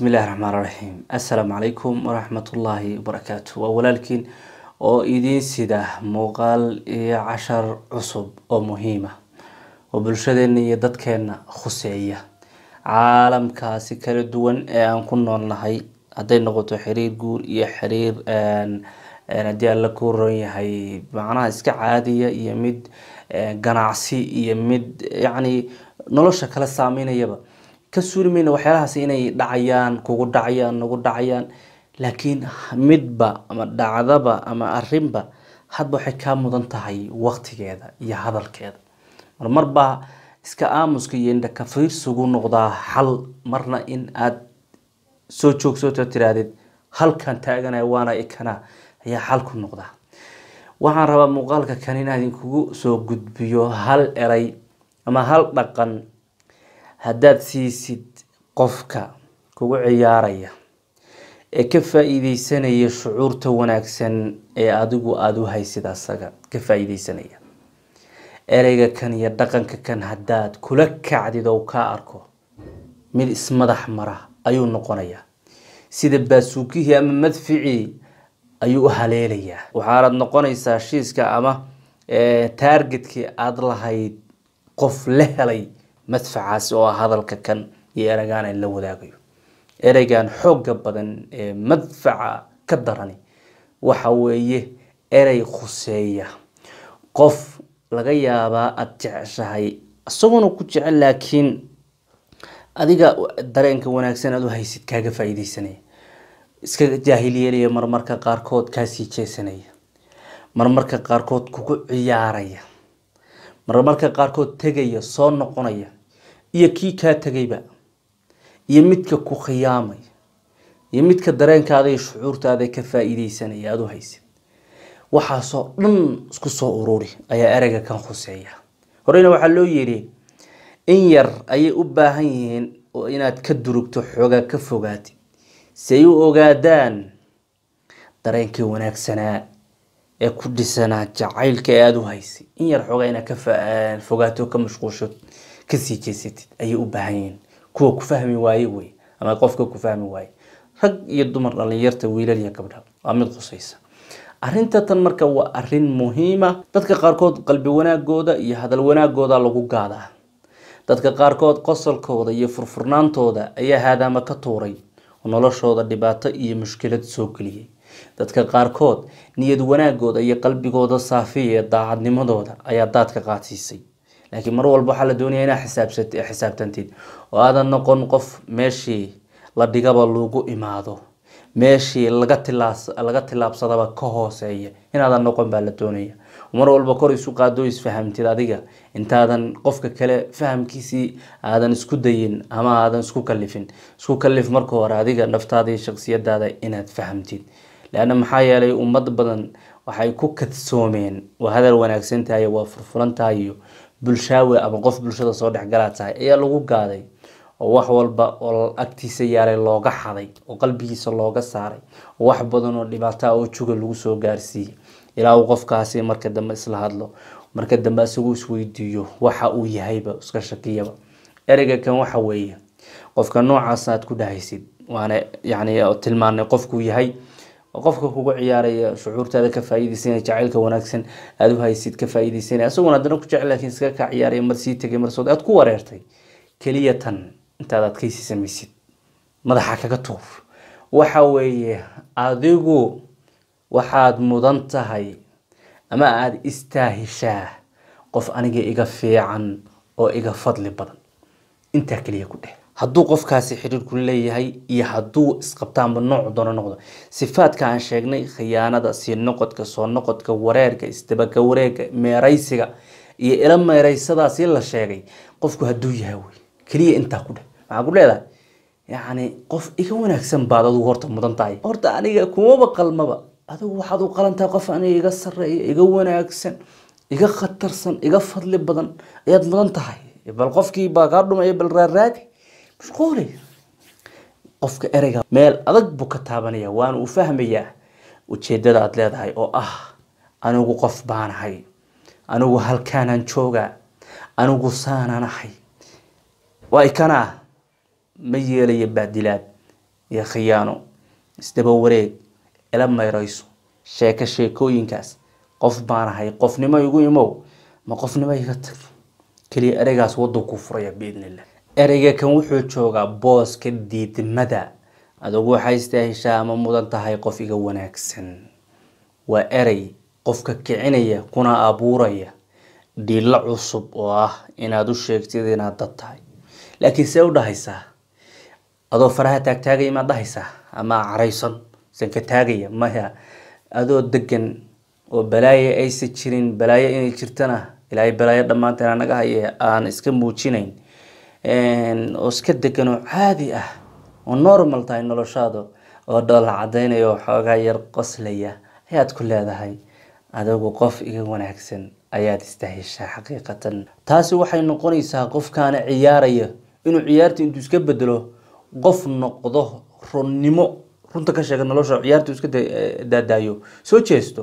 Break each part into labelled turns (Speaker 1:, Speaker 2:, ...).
Speaker 1: bismi illahi raxmaan raxiim assalaamu calaykum waraxmatullaahi wabarakaatu waa walaalkiin oo idiin sida muuqaal iyo cashar cusub oo muhiima ah oo bulshadeenna iyo dadkeenna khuseeya caalamkaasi kala duwan ee aan ku noolnahay hadday noqoto xiriir guur iyo xiriir haddii aan la ku ron yahay macnaha iska caadiya iyo mid ganacsi iyo mid yacni nolosha kala saameynayaba ka suuri waxyaalahaas inay dhacayaan kugu dhacayaan nagu dhacayaan laakiin midba ama dhacdaba ama arinba hadba waxay kaa mudan tahay waqtigeeda iyo hadalkeeda marmarbaa iska aamuska iyo indhaka fiirsugu noqdaa xal marna in aada soo joogsootoo tiraahdeed halkan taaganaya waana ikana ayaa xal noqdaa waxaan rabaa muuqaalka kan inaan idinkugu soo gudbiyo hal eray ama hal dhaqan haddaad siisid qofka kugu ciyaaraya ee ka faa-iideysanaya shucuurta wanaagsan ee adigu aada u haysid asaga ka faa-iideysanaya ereyga kan iyo dhaqanka kan haddaad kula kacdid oo kaa arko mid ismadax mara ayuu noqonayaa sida baasuukihii ama madficii ayuu u haleelayaa waxaanad noqonaysaa shiiska ama taargetkii aada lahayd qof la helay madfacaas oo ah hadalka kan iyo ereygaan ay la wadaagayo ereygan xooga badan ee madfaca ka darani waxa weeye erey khuseeya qof laga yaabaa aad jeceshahay isaguna ku jecel laakiin adiga dareenka wanaagsan aad u haysid kaaga faa iska jaahiliyeelaya marmarka qaarkood kaasii jeesanaya marmarka qaarkood kugu ciyaaraya marmarka qaarkood tegaya soo noqonaya iyo kii kaa tegayba iyo midka ku khiyaamay iyo midka dareenkaada iyo shucuurtaada ka faa-iideysanaya aada u haysid waxaasoo dhan isku soo ururi ayaa ereyga kan khuseeya horeyna waxaa loo yidhi in yar ayay u baahan yihiin oo inaad ka durugto xoogaa ka fogaatid si ay u ogaadaan dareenkii wanaagsanaa ee ku dhisanaa jacaylka ee aada u haysay in yar xoogaa inaad ka fogaato ka mashquulshad sii jeysatid ayay u baahan yihiin kuwa ku fahmi waaye wey ama qofka ku fahmi waaye rag iyo dumar dhalinyarta wiilal iyo gabdha waa mid qusaysa arrinta tan marka waa arrin muhiima dadka qaarkood qalbi wanaagooda iyo hadal wanaagooda lagu gaadaa dadka qaarkood qosolkooda iyo furfurnaantooda ayaa haadaama ka tuuray oo noloshooda dhibaato iyo mushkilad soo geliyey dadka qaarkood niyad wanaagooda iyo qalbigooda saafiya ee daacadnimadooda ayaa daadka qaadsiisay laakiin mar walba waxaa la doonaya inaa xisaabtantid oo aadan noqon qof meeshii la dhigaba lagu imaado meeshii laga tilaabsadaba ka hooseeya inaadan noqon baa la doonaya mar walba kor isu qaado isfahamtid adiga intaadan qofka kale fahamkiisii aadan isku dayin ama aadan isku kalifin isku kalif marka hore adiga naftaada iyo shaksiyadaada inaad fahamtid leanna maxaa yeelay ummad badan waxay ku kadsoomeen waa hadal wanaagsan tahay waa furfuran tahay iyo bulshaawe ama qof bulshada soo dhexgalaa tahay ayaa lagu gaaday oo wax walba oo agtiisa yaalay looga xaday oo qalbigiisa looga saaray oo wax badan oo dhibaata ah oo juga lagu soo gaarsiiyey ilaa uu qofkaasi marka dambe isla hadlo marka dambe isagu isweydiiyo waxa uu yahayba iska shakiyaba ereyga kan waxa weeye qofka noocaasa aad ku dhahaysid waana yani tilmaanay qofkuu yahay qofka kuga ciyaaraya shucuurtaada ka faaiideysanaya jacaylka wanaagsan aada u haysid ka faaiideysanaya asagoon haddana ku jecel laakiin iskaga ka ciyaaraya mar sii tegay marsood aada ku wareertay keliya tan intaad adkeysi samaysid madaxa kaga tuuf waxa weeye adigu waxaad mudan tahay ama aada istaahishaa qof aniga iga fiican oo iga fadli badan intaa keliya ku dheh hadduu qofkaasi xidhiir ku leeyahay iyo hadduu isqabtaanba noocu doono noqdo sifaadka aan sheegnay khiyaanada sii noqodka soo noqodka wareerka isdabaka wareega meeraysiga iyo ila meeraysadaasi la sheegay qofku hadduu yahay wey keliya intaa ku dheh maxaa ku leedahay yacni qof iga wanaagsan baad adigu horta mudan tahay horta aniga kumaba qalmaba adigu waxaad u qalan qof aniga iga sarreeya iga wanaagsan iga khatarsan iga fadli badan ayaad mudan tahay bal qofkii baa kaa dhumaya bal raarraadi mashquulay qofka ereyga meel adag buu ka taabanaya waana uu fahmayaa ujeeddada aada leedahay oo ah anigu qof baanahay anigu halkaanaan joogaa anigu saanaan ahay waa ikanaa ma yeelaya baadilaad iyo khiyaano isdaba wareeg ila mayrayso sheeko sheekooyinkaas qof baanahay qofnimo igu imow ma qofnimo iga tag keliya ereygaas waduu ku furaya biidnillah ereyga kan wuxuu joogaa booska diidmada adugu waxaa istaaheshaa ama mudan tahay qof iga wanaagsan waa erey qofka kicinaya kuna abuuraya dhiilo cusub oo ah inaad u sheegtid inaad dad tahay laakiin see u dhahaysaa adoo faraha taagtaagaya maad dhahaysaa ama caraysan san ka taagaya maya adoo degan oo balaayo aysa jirin balaayo inay jirtana ilaahay balaayo dhammaanteena naga haye aan iska muujinayn oo iska degan oo caadi ah oo normal tahay noloshaada oo dhoolla oo xoogaa yar qoslaya ayaad ku leedahay adigu qof iga wanaagsan ayaad istaheshaa xaqiiqatan taasi waxay noqonaysaa qofkaana ciyaaraya inuu ciyaarta intuu iska bedelo qof noqdo runnimo runta ka sheega nolosha ciyaarta iska daadaayo soo jeesto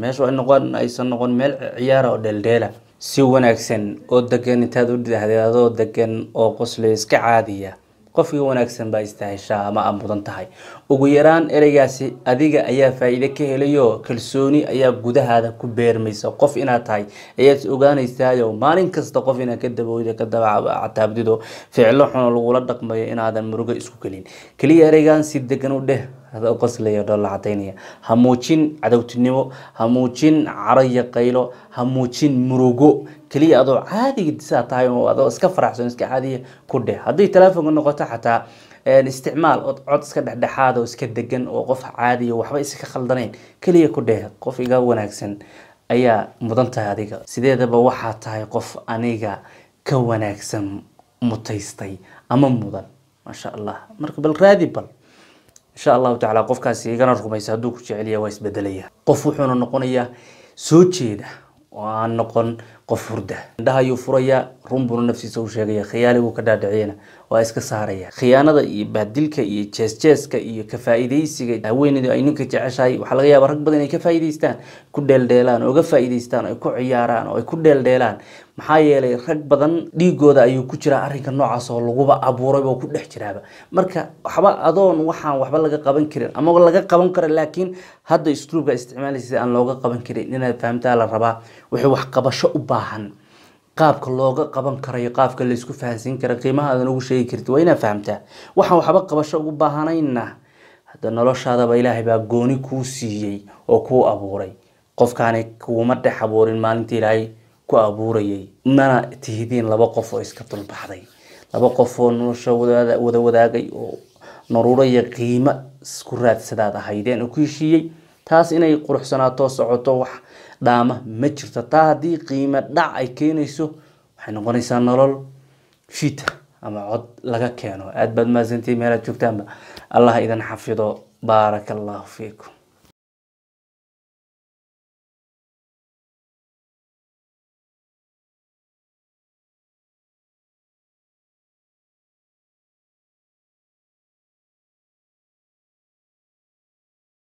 Speaker 1: meesha waa in noqon meel ciyaara oo dheeldheela si wanaagsan oo degan intaad u dhidhahdeed adoo degan oo qosley iska caadiya qofkii wanaagsan baa istaheshaa ama aad mudan tahay ugu yaraan ereygaasi adiga ayaa faa'iide ka helayo kalsooni ayaa gudahaada ku beermaysa qof inaad tahay ayaad ogaanaysaayoo maalin kasta qof inaad ka dabowda ka dabacataabdido ficlo xuno lagula dhaqmayo inaadan murugo isku gelin keliya ereygan si degan u dheh qoslaya dhoolla cadaynaya ha muujin cadowtinimo ha muujin caro iyo qaylo ha muujin murugo keliya adoo caadiga sidaa tahay adoo iska faraxsan iska caadiya ku dheh hadday telefoonka noqoto xataa isticmaal cod iska dhexdhexaad oo iska degan oo qof caadiya waxba iska khaldanayn keliya ku dheh qof iga wanaagsan ayaa mudan tahay adiga sideedaba waxaa tahay qof aniga ka wanaagsan mutaystay ama mudan maasha allah marka bal raadi bal insha allahu tacala qofkaasi igana rumaysa hadduu ku jeceliya waa isbedelaya qof wuxuuna noqonayaa soo jeeda oo aan noqon qof hurda indhaha ayuu furayaa runbuna naftiisa u sheegaya khiyaanigu ka dhaadhiciyana waa iska saaraya khiyaanada iyo bahdilka iyo jeesjeeska iyo kafaa-ideysiga haweeneydu ay ninka jeceshahay waxaa laga yaabaa rag badan inay ka faa'iideystaan ku dheeldheelaan oo ga faa'iideystaan oo ay ku ciyaaraan oo ay ku dheeldheelaan maxaa yeelay rag badan dhiigooda ayuu ku jiraa arrinka noocaas laguba abuuray oo ku dhex jiraaba marka waxba adoon waxaan waxba laga qaban karin ama laga qaban karo laakiin hadda isluubka isticmaalaysa aan looga qaban karin inaad fahamtaa la rabaa wixii waxqabasho u baahan baahan qaabka looga qaban karayo qaabka laysku fahansiin kara qiimaha aadan ugu sheegi karti waa inaad fahamtaa waxaan waxba qabasho ugu baahanayna hadda noloshaadaba ilaahay baa gooni kuu siiyey oo kuu abuuray qofkaani kuuma dhex abuurin maalinta ilaahay ku abuurayay mana tihidiin laba qof oo iska dulbaxday laba qof oo nolosha wada wadaagay oo naruuraya qiimo isku raadsadaad ahaydeen oo ku heshiiyey taas inay quruxsanaato socoto wax dhaama ma jirto taa haddii qiime dhac ay keenayso waxay noqonaysaa nolol fita ama cod laga keeno aada baad mahadsantihiin meelaad joogtaanba allah idin xafido baaraka allahu fiikum